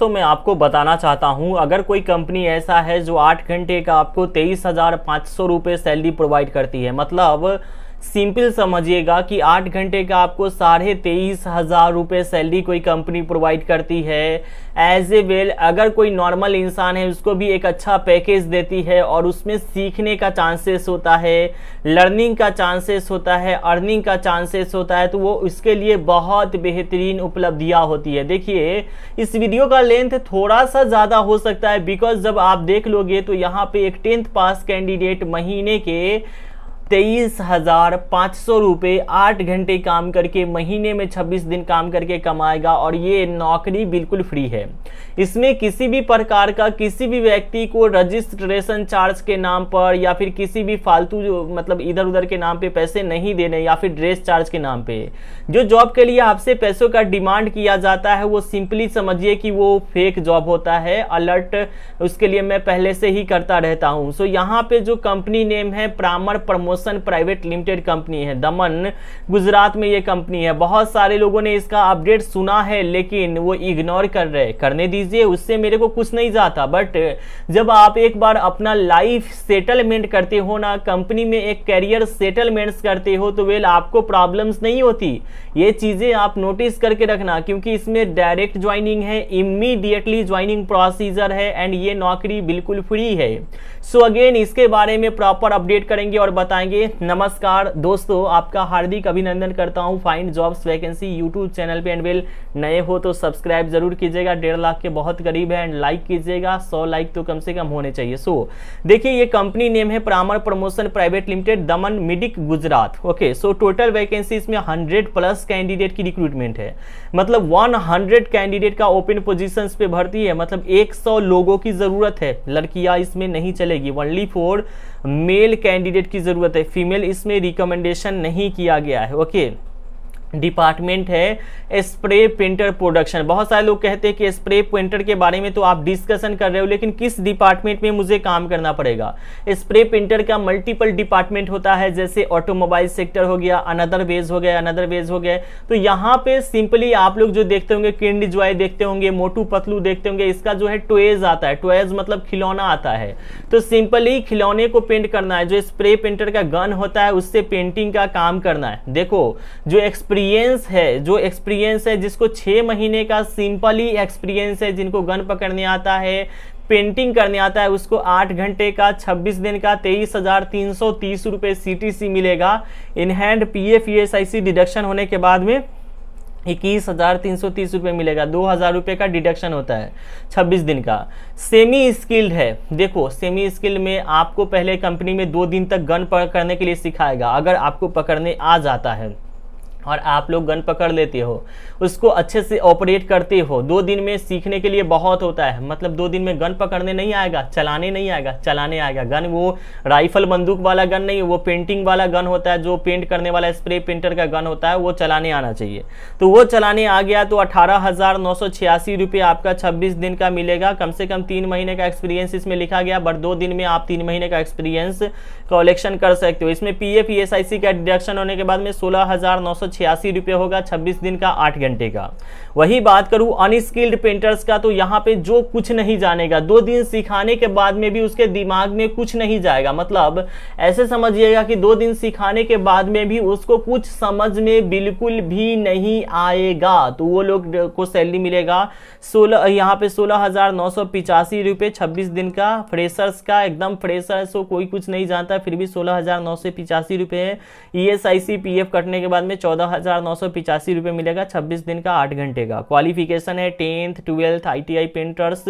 दोस्तों मैं आपको बताना चाहता हूं अगर कोई कंपनी ऐसा है जो आठ घंटे का आपको तेईस हज़ार पांच सौ रुपए सैलरी प्रोवाइड करती है मतलब सिंपल समझिएगा कि आठ घंटे का आपको साढ़े तेईस हज़ार रुपये सैलरी कोई कंपनी प्रोवाइड करती है एज ए वेल अगर कोई नॉर्मल इंसान है उसको भी एक अच्छा पैकेज देती है और उसमें सीखने का चांसेस होता है लर्निंग का चांसेस होता है अर्निंग का चांसेस होता है तो वो उसके लिए बहुत बेहतरीन उपलब्धियाँ होती है देखिए इस वीडियो का लेंथ थोड़ा सा ज़्यादा हो सकता है बिकॉज जब आप देख लोगे तो यहाँ पर एक टेंथ पास कैंडिडेट महीने के तेईस हजार पाँच सौ रुपये आठ घंटे काम करके महीने में छब्बीस दिन काम करके कमाएगा और ये नौकरी बिल्कुल फ्री है इसमें किसी भी प्रकार का किसी भी व्यक्ति को रजिस्ट्रेशन चार्ज के नाम पर या फिर किसी भी फालतू मतलब इधर उधर के नाम पे पैसे नहीं देने या फिर ड्रेस चार्ज के नाम पे जो जॉब के लिए आपसे पैसों का डिमांड किया जाता है वो सिंपली समझिए कि वो फेक जॉब होता है अलर्ट उसके लिए मैं पहले से ही करता रहता हूँ सो यहाँ पे जो कंपनी नेम है प्रामर promotion Roshan private limited company है दमन गुजरात में ये कंपनी है बहुत सारे लोगों ने इसका अपडेट सुना है लेकिन वो इग्नोर कर रहे करने दीजिए उससे मेरे को कुछ नहीं जाता बट जब आप एक बार अपना लाइफ सेटलमेंट करते हो ना कंपनी में एक कैरियर सेटलमेंट्स करते हो तो वेल आपको प्रॉब्लम्स नहीं होती ये चीज़ें आप नोटिस करके रखना क्योंकि इसमें डायरेक्ट ज्वाइनिंग है इमीडिएटली ज्वाइनिंग प्रोसीजर है एंड ये नौकरी बिल्कुल फ्री है सो so अगेन इसके बारे में प्रॉपर अपडेट करेंगे और बताएंगे जाएंगे नमस्कार दोस्तों आपका हार्दिक अभिनंदन करता हूं find jobs vacancy YouTube channel पे एंड वेल नए हो तो सब्सक्राइब जरूर कीजिएगा डेढ़ लाख के बहुत करीब है एंड लाइक कीजिएगा सौ लाइक तो कम से कम होने चाहिए सो देखिए ये कंपनी नेम है प्रामर प्रमोशन प्राइवेट लिमिटेड दमन मिडिक Gujarat okay so total vacancy इसमें हंड्रेड प्लस कैंडिडेट की रिक्रूटमेंट है मतलब वन कैंडिडेट का ओपन पोजिशन पे भर्ती है मतलब एक लोगों की जरूरत है लड़कियां इसमें नहीं चलेगी ओनली फोर मेल कैंडिडेट की जरूरत है फीमेल इसमें रिकमेंडेशन नहीं किया गया है ओके okay? डिपार्टमेंट है स्प्रे प्रिंटर प्रोडक्शन बहुत सारे लोग कहते हैं कि स्प्रे पेंटर के बारे में तो आप डिस्कशन कर रहे हो लेकिन किस डिपार्टमेंट में मुझे काम करना पड़ेगा स्प्रे प्रिंटर का मल्टीपल डिपार्टमेंट होता है जैसे ऑटोमोबाइल सेक्टर हो गया अनदर वेज हो गया अनदर वेज हो गया तो यहाँ पे सिंपली आप लोग जो देखते होंगे किंड ज्वाई देखते होंगे मोटू पतलू देखते होंगे इसका जो है टोएज आता है टोएज मतलब खिलौना आता है तो सिंपली खिलौने को पेंट करना है जो स्प्रे पेंटर का गन होता है उससे पेंटिंग का काम करना है देखो जो एक्सप्री एक्सपीरियंस है जो एक्सपीरियंस है जिसको छः महीने का सिंपली एक्सपीरियंस है जिनको गन पकड़ने आता है पेंटिंग करने आता है उसको आठ घंटे का छब्बीस दिन का तेईस हजार तीन सौ तीस रुपये सी मिलेगा in hand P F E S I C deduction होने के बाद में इक्कीस हज़ार तीन सौ तीस रुपये मिलेगा दो हज़ार रुपये का डिडक्शन होता है छब्बीस दिन का सेमी स्किल्ड है देखो सेमी स्किल्ड में आपको पहले कंपनी में दो दिन तक गन पकड़ने के लिए सिखाएगा अगर आपको पकड़ने आ जाता है और आप लोग गन पकड़ लेते हो उसको अच्छे से ऑपरेट करते हो दो दिन में सीखने के लिए बहुत होता है मतलब दो दिन में गन पकड़ने नहीं आएगा चलाने नहीं आएगा चलाने आएगा गन वो राइफल बंदूक वाला गन नहीं वो पेंटिंग वाला गन होता है जो पेंट करने वाला स्प्रे पेंटर का गन होता है वो चलाने आना चाहिए तो वो चलाने आ गया तो अठारह रुपये आपका छब्बीस दिन का मिलेगा कम से कम तीन महीने का एक्सपीरियंस इसमें लिखा गया बट दो दिन में आप तीन महीने का एक्सपीरियंस कलेक्शन कर सकते हो इसमें पी एफ का डिडक्शन होने के बाद में सोलह सौ रुपये होगा 26 दिन का 8 घंटे का वही बात करूं अनस्किल्ड पेंटर्स का तो यहाँ पे जो कुछ नहीं जानेगा दो दिन सिखाने के बाद में भी उसके दिमाग में कुछ नहीं जाएगा मतलब ऐसे समझिएगा कि दो दिन सिखाने के बाद में भी उसको कुछ समझ में बिल्कुल भी नहीं आएगा तो वो लोग को सैलरी मिलेगा सोलह यहाँ पे सोलह हज़ार नौ दिन का फ्रेशर्स का एकदम फ्रेशर सो कोई कुछ नहीं जानता फिर भी सोलह हज़ार नौ सौ पिचासी रुपये E S I C P F कटने के बाद में चौदह हज़ार मिलेगा 26 दिन का 8 घंटे का क्वालिफिकेशन है टेंथ ट्वेल्थ आईटीआई पेंटर्स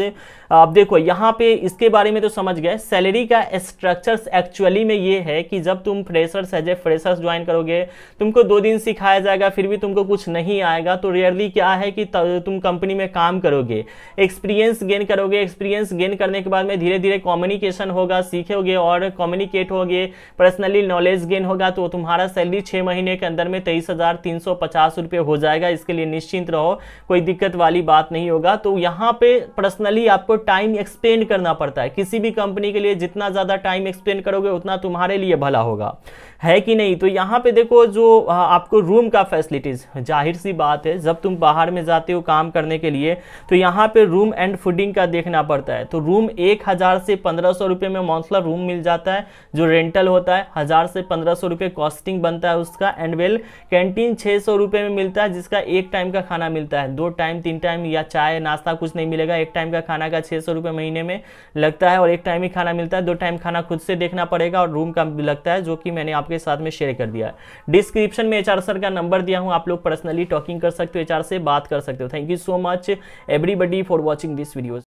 अब देखो यहाँ पे इसके बारे में तो समझ गए सैलरी का स्ट्रक्चर्स एक्चुअली में ये है कि जब तुम freshers as a freshers join करोगे तुमको दो दिन सिखाया जाएगा फिर भी तुमको कुछ नहीं आएगा तो रेयरली क्या है कि तुम कंपनी में काम करोगे एक्सपीरियंस गेन करोगे एक्सपीरियंस गेन करने के बाद में धीरे धीरे कॉम्युनिकेशन होगा सीखोगे और कम्युनिकेट होगे पर्सनली नॉलेज गेन होगा तो तुम्हारा सैलरी छह महीने के अंदर में तेईस हज़ार हो जाएगा इसके लिए निश्चिंत रहो कोई दिक्कत वाली बात नहीं होगा तो यहाँ पे पर्सनली आपको टाइम एक्सपेंड करना पड़ता है किसी भी कंपनी के लिए जितना ज़्यादा टाइम एक्सपेंड करोगे उतना तुम्हारे लिए भला होगा है कि नहीं तो यहाँ पे देखो जो आपको रूम का फैसिलिटीज़ जाहिर सी बात है जब तुम बाहर में जाते हो काम करने के लिए तो यहाँ पे रूम एंड फूडिंग का देखना पड़ता है तो रूम एक हज़ार से पंद्रह सौ रुपये में मौसला रूम मिल जाता है जो रेंटल होता है हज़ार से पंद्रह सौ रुपये कॉस्टिंग बनता है उसका एंड वेल कैंट कैंटीन छः सौ रुपये में मिलता है जिसका एक टाइम का खाना मिलता है दो टाइम तीन टाइम या चाय नाश्ता कुछ नहीं मिलेगा एक टाइम का खाना का छः सौ रुपये महीने में लगता है और एक टाइम ही खाना मिलता है दो टाइम खाना खुद से देखना पड़ेगा और रूम का लगता है जो कि मैंने आपके साथ में शेयर कर दिया है डिस्क्रिप्शन में एच सर का नंबर दिया हूँ आप लोग पर्सनली टॉकिंग कर सकते हो एच से बात कर सकते हो thank you so much everybody for watching this videos